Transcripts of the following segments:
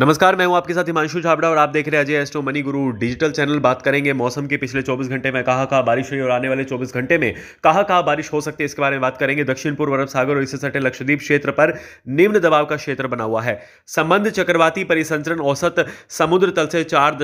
नमस्कार मैं हूं आपके साथ हिमांशु छाबड़ा और आप देख रहे हैं Ajay astro money guru digital channel बात करेंगे मौसम के पिछले 24 घंटे में कहा कहा बारिश हुई और आने वाले 24 घंटे में कहा कहा बारिश हो सकती है इसके बारे में बात करेंगे दक्षिण पूर्व अरब सागर और इससे सटे लक्षद्वीप क्षेत्र पर निम्न दबाव का क्षेत्र बना हुआ है संबंध चक्रवाती परिसंचरण औसत समुद्र तल से चार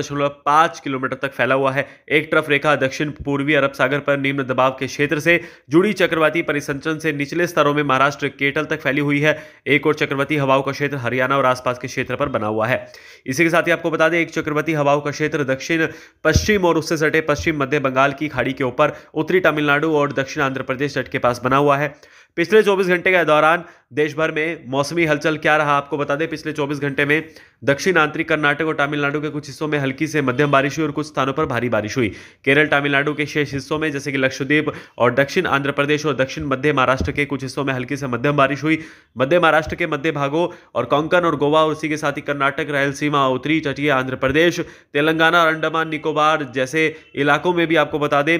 किलोमीटर तक फैला हुआ है एक ट्रफ रेखा दक्षिण पूर्वी अरब सागर पर निम्न दबाव के क्षेत्र से जुड़ी चक्रवाती परिसंचरण से निचले स्तरों में महाराष्ट्र केटल तक फैली हुई है एक और चक्रवाती हवाओं का क्षेत्र हरियाणा और आसपास के क्षेत्र पर बना हुआ हुआ है इसी के साथ ही आपको बता दें एक चक्रवर्ती हवाओं का क्षेत्र दक्षिण पश्चिम और उससे सटे पश्चिम मध्य बंगाल की खाड़ी के ऊपर उत्तरी तमिलनाडु और दक्षिण आंध्र प्रदेश तट के पास बना हुआ है पिछले चौबीस घंटे के दौरान देश भर में मौसमी हलचल क्या रहा आपको बता दें पिछले 24 घंटे में दक्षिण आंतरिक कर्नाटक और तमिलनाडु के कुछ हिस्सों में हल्की से मध्यम बारिश हुई और कुछ स्थानों पर भारी बारिश हुई केरल तमिलनाडु के शेष हिस्सों में जैसे कि लक्षद्वीप और दक्षिण आंध्र प्रदेश और दक्षिण मध्य महाराष्ट्र के कुछ हिस्सों में हल्की से मध्यम बारिश हुई मध्य महाराष्ट्र के मध्य भागों और कोंकण और गोवा और उसी के साथ ही कर्नाटक रायलसीमा उत्तरी चटिया आंध्र प्रदेश तेलंगाना और अंडमान निकोबार जैसे इलाकों में भी आपको बता दें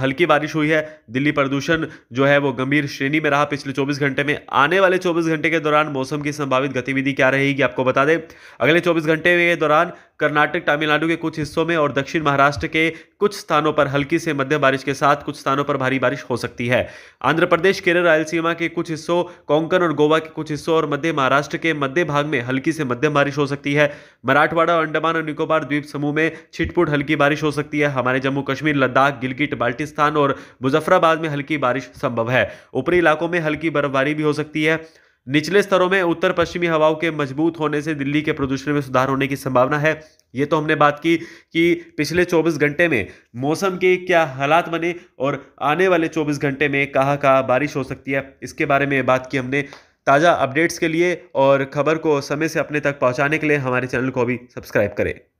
हल्की बारिश हुई है दिल्ली प्रदूषण जो है वो गंभीर श्रेणी में रहा पिछले 24 घंटे में आने वाले 24 घंटे के दौरान मौसम की संभावित गतिविधि क्या रहेगी आपको बता दें अगले 24 घंटे के दौरान कर्नाटक तमिलनाडु के कुछ हिस्सों में और दक्षिण महाराष्ट्र के कुछ स्थानों पर हल्की से मध्यम बारिश के साथ कुछ स्थानों पर भारी बारिश हो सकती है आंध्र प्रदेश केरल रायलसीमा के कुछ हिस्सों कोंकण और गोवा के कुछ हिस्सों और मध्य महाराष्ट्र के मध्य भाग में हल्की से मध्यम बारिश हो सकती है मराठवाड़ा और अंडमान और निकोबार द्वीप समूह में छिटपुट हल्की बारिश हो सकती है हमारे जम्मू कश्मीर लद्दाख गिलगिट बाल्टिस्तान और मुजफ्फराबाद में हल्की बारिश संभव है ऊपरी इलाकों में हल्की बर्फबारी भी हो सकती है निचले स्तरों में उत्तर पश्चिमी हवाओं के मजबूत होने से दिल्ली के प्रदूषण में सुधार होने की संभावना है ये तो हमने बात की कि पिछले 24 घंटे में मौसम के क्या हालात बने और आने वाले 24 घंटे में कहाँ कहाँ बारिश हो सकती है इसके बारे में बात की हमने ताज़ा अपडेट्स के लिए और खबर को समय से अपने तक पहुँचाने के लिए हमारे चैनल को भी सब्सक्राइब करें